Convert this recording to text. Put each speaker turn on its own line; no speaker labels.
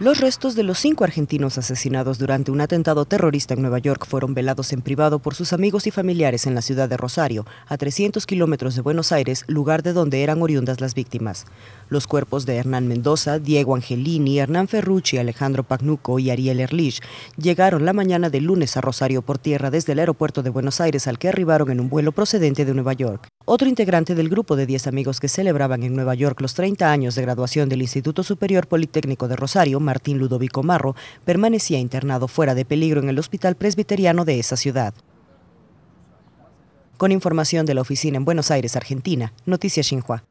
Los restos de los cinco argentinos asesinados durante un atentado terrorista en Nueva York fueron velados en privado por sus amigos y familiares en la ciudad de Rosario, a 300 kilómetros de Buenos Aires, lugar de donde eran oriundas las víctimas. Los cuerpos de Hernán Mendoza, Diego Angelini, Hernán Ferrucci, Alejandro Pagnuco y Ariel Erlich llegaron la mañana del lunes a Rosario por tierra desde el aeropuerto de Buenos Aires al que arribaron en un vuelo procedente de Nueva York. Otro integrante del grupo de 10 amigos que celebraban en Nueva York los 30 años de graduación del Instituto Superior Politécnico de Rosario, Martín Ludovico Marro, permanecía internado fuera de peligro en el Hospital Presbiteriano de esa ciudad. Con información de la oficina en Buenos Aires, Argentina, Noticias Xinhua.